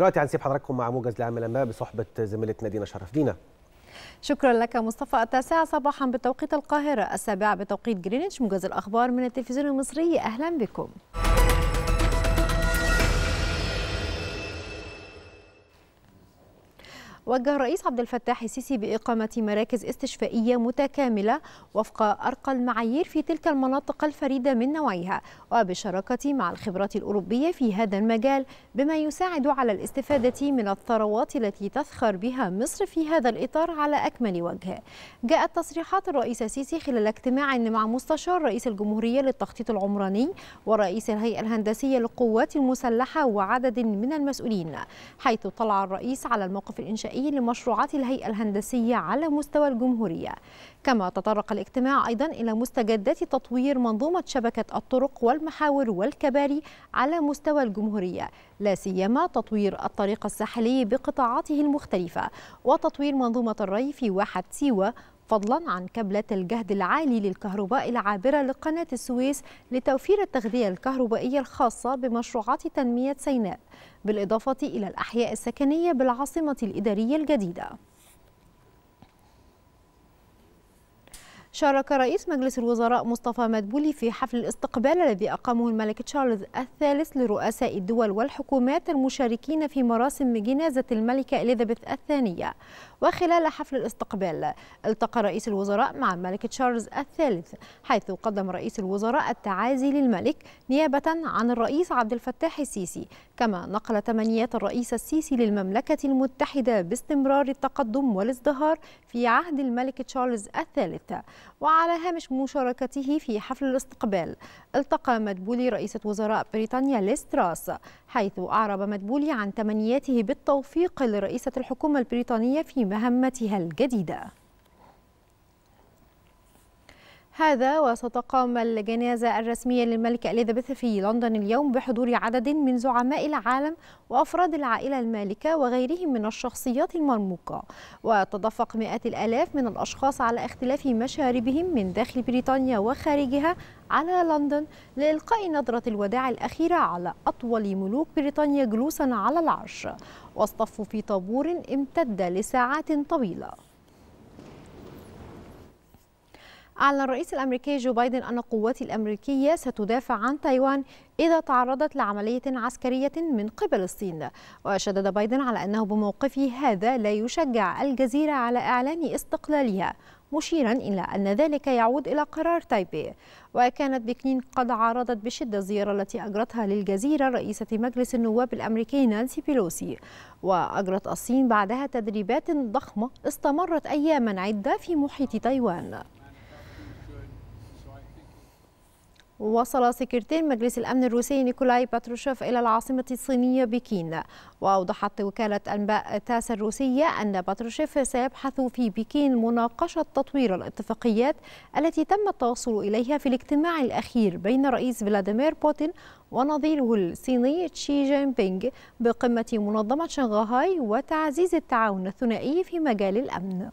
دلوقتي هنسيب حضراتكم مع موجز لعام الانباء بصحبه زميلتنا دينا شرف دينا شكرا لك مصطفى التاسعة صباحا بتوقيت القاهرة السابعة بتوقيت جرينتش موجز الأخبار من التلفزيون المصري أهلا بكم وجه الرئيس عبد الفتاح السيسي بإقامة مراكز استشفائية متكاملة وفق أرقى المعايير في تلك المناطق الفريدة من نوعها وبالشراكة مع الخبرات الأوروبية في هذا المجال بما يساعد على الاستفادة من الثروات التي تثخر بها مصر في هذا الإطار على أكمل وجه جاءت تصريحات الرئيس السيسي خلال اجتماع مع مستشار رئيس الجمهورية للتخطيط العمراني ورئيس الهيئة الهندسية للقوات المسلحة وعدد من المسؤولين حيث طلع الرئيس على الموقف الإنشائي الإنشائي لمشروعات الهيئة الهندسية على مستوى الجمهورية كما تطرق الاجتماع أيضا إلى مستجدات تطوير منظومة شبكة الطرق والمحاور والكباري على مستوى الجمهورية لا سيما تطوير الطريق الساحلي بقطاعاته المختلفة وتطوير منظومة الري في واحة سيوة فضلا عن كابلات الجهد العالي للكهرباء العابرة لقناة السويس لتوفير التغذية الكهربائية الخاصة بمشروعات تنمية سيناء بالإضافة إلى الأحياء السكنية بالعاصمة الإدارية الجديدة شارك رئيس مجلس الوزراء مصطفى مدبولي في حفل الاستقبال الذي أقامه الملك تشارلز الثالث لرؤساء الدول والحكومات المشاركين في مراسم جنازة الملكة إليزابيث الثانية وخلال حفل الاستقبال التقى رئيس الوزراء مع الملك تشارلز الثالث حيث قدم رئيس الوزراء التعازي للملك نيابة عن الرئيس عبد الفتاح السيسي كما نقل تمنيات الرئيس السيسي للمملكة المتحدة باستمرار التقدم والازدهار في عهد الملك تشارلز الثالث وعلى هامش مشاركته في حفل الاستقبال التقى مدبولي رئيسة وزراء بريطانيا ليستراس حيث أعرب مدبولي عن تمنياته بالتوفيق لرئيسة الحكومة البريطانية في مهمتها الجديدة هذا وستقام الجنازة الرسمية للملكة إليزابيث في لندن اليوم بحضور عدد من زعماء العالم وأفراد العائلة المالكة وغيرهم من الشخصيات المرموقة وتدفق مئات الآلاف من الأشخاص على اختلاف مشاربهم من داخل بريطانيا وخارجها على لندن لإلقاء نظرة الوداع الأخيرة على أطول ملوك بريطانيا جلوسا على العرش واصطفوا في طابور امتد لساعات طويلة أعلن الرئيس الأمريكي جو بايدن أن القوات الأمريكية ستدافع عن تايوان إذا تعرضت لعملية عسكرية من قبل الصين وشدد بايدن على أنه بموقفه هذا لا يشجع الجزيرة على إعلان استقلالها مشيرا إلى أن ذلك يعود إلى قرار تايبي وكانت بكين قد عارضت بشدة الزيارة التي أجرتها للجزيرة رئيسة مجلس النواب الأمريكي نانسي بيلوسي وأجرت الصين بعدها تدريبات ضخمة استمرت أياما عدة في محيط تايوان وصل سكرتير مجلس الأمن الروسي نيكولاي باتروشيف إلى العاصمة الصينية بكين وأوضحت وكالة أنباء تاس الروسية أن باتروشيف سيبحث في بكين مناقشة تطوير الاتفاقيات التي تم التوصل إليها في الاجتماع الأخير بين رئيس فلاديمير بوتين ونظيره الصيني تشي جين بينغ بقمة منظمة شنغهاي وتعزيز التعاون الثنائي في مجال الأمن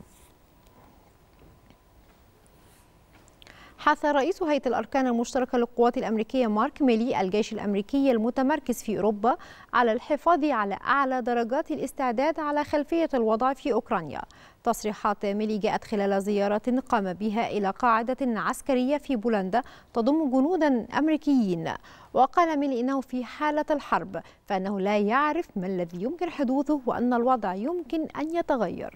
حث رئيس هيئة الأركان المشتركة للقوات الأمريكية مارك ميلي الجيش الأمريكي المتمركز في أوروبا على الحفاظ على أعلى درجات الاستعداد على خلفية الوضع في أوكرانيا تصريحات ميلي جاءت خلال زيارة قام بها إلى قاعدة عسكرية في بولندا تضم جنودا أمريكيين وقال ميلي إنه في حالة الحرب فأنه لا يعرف ما الذي يمكن حدوثه وأن الوضع يمكن أن يتغير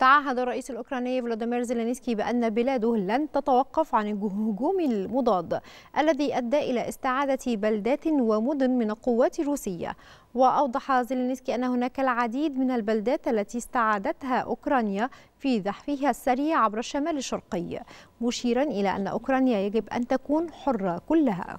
تعهد الرئيس الأوكراني فلاديمير زيلينسكي بأن بلاده لن تتوقف عن الهجوم المضاد الذي أدى إلى استعادة بلدات ومدن من القوات الروسية وأوضح زيلينسكي أن هناك العديد من البلدات التي استعادتها أوكرانيا في زحفها السريع عبر الشمال الشرقي مشيرا إلى أن أوكرانيا يجب أن تكون حرة كلها